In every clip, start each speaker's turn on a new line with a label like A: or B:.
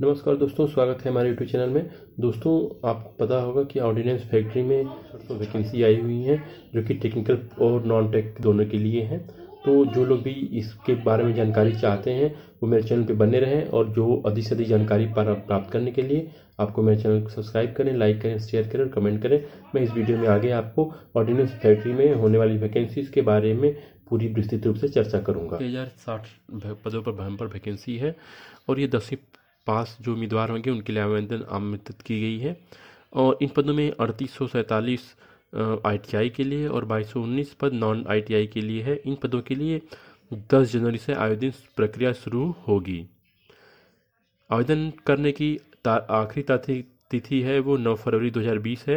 A: नमस्कार दोस्तों स्वागत है हमारे यूट्यूब चैनल में दोस्तों आपको पता होगा कि ऑर्डिनेंस फैक्ट्री में सौ वैकेंसी आई हुई हैं जो कि टेक्निकल और नॉन टेक दोनों के लिए हैं तो जो लोग भी इसके बारे में जानकारी चाहते हैं वो मेरे चैनल पे बने रहें और जो अधिक से अधिक जानकारी प्राप्त करने के लिए आपको मेरे चैनल को सब्सक्राइब करें लाइक करें शेयर करें और कमेंट करें मैं इस वीडियो में आगे आपको ऑर्डिनेंस फैक्ट्री में होने वाली वैकेंसीज के बारे में पूरी विस्तृत रूप से चर्चा करूंगा छः साठ पदों पर भयम पर वैकेंसी है और ये दसवीं पास जो उम्मीदवार होंगे उनके लिए आवेदन आमंत्रित की गई है और इन पदों में अड़तीस सौ सैंतालीस आई के लिए और बाईस पद नॉन आई के लिए है इन पदों के लिए दस जनवरी से आवेदन प्रक्रिया शुरू होगी आवेदन करने की ता, आखिरी तारीख तिथि है वो 9 फरवरी 2020 है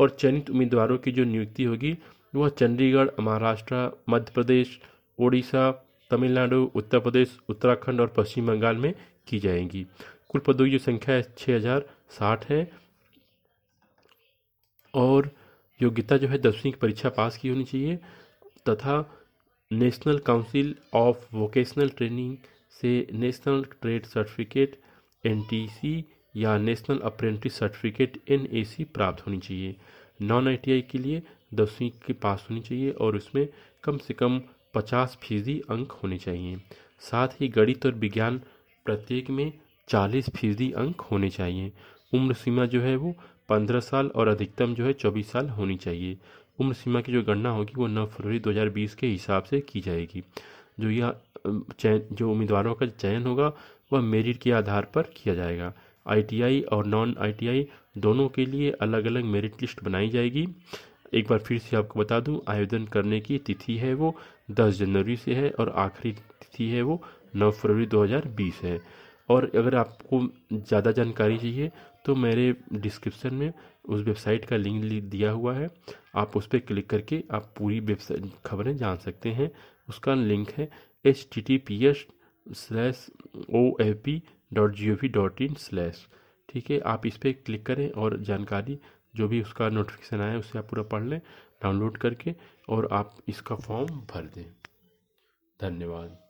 A: और चयनित उम्मीदवारों की जो नियुक्ति होगी वह चंडीगढ़ महाराष्ट्र मध्य प्रदेश ओडिशा तमिलनाडु उत्तर प्रदेश उत्तराखंड और पश्चिम बंगाल में की जाएंगी कुल पदों की जो संख्या है छः हज़ार साठ है और योग्यता जो है दसवीं की परीक्षा पास की होनी चाहिए तथा national council of vocational training से नेशनल ट्रेड सर्टिफिकेट एन या नेशनल अप्रेंटिस सर्टिफिकेट एन प्राप्त होनी चाहिए नॉन आई के लिए दसवीं के पास होनी चाहिए और उसमें कम से कम पचास फीसदी अंक होने चाहिए साथ ही गणित और विज्ञान प्रत्येक में चालीस फीसदी अंक होने चाहिए उम्र सीमा जो है वो पंद्रह साल और अधिकतम जो है चौबीस साल होनी चाहिए उम्र सीमा की जो गणना होगी वो नौ फरवरी 2020 के हिसाब से की जाएगी जो यह चयन जो उम्मीदवारों का चयन होगा वह मेरिट के आधार पर किया जाएगा आईटीआई और नॉन आईटीआई दोनों के लिए अलग अलग मेरिट लिस्ट बनाई जाएगी एक बार फिर से आपको बता दूं आवेदन करने की तिथि है वो 10 जनवरी से है और आखिरी थी है वो नौ फरवरी 2020 है और अगर आपको ज़्यादा जानकारी चाहिए तो मेरे डिस्क्रिप्शन में उस वेबसाइट का लिंक दिया हुआ है आप उस पर क्लिक करके आप पूरी वेबसाइट खबरें जान सकते हैं उसका लिंक है H T T P S slash O F P dot G O V dot in slash ठीक है आप इस पर क्लिक करें और जानकारी जो भी उसका नोटिफिकेशन आया उसे आप पूरा पढ़ लें डाउनलोड करके और आप इसका फॉर्म भर दें धन्यवाद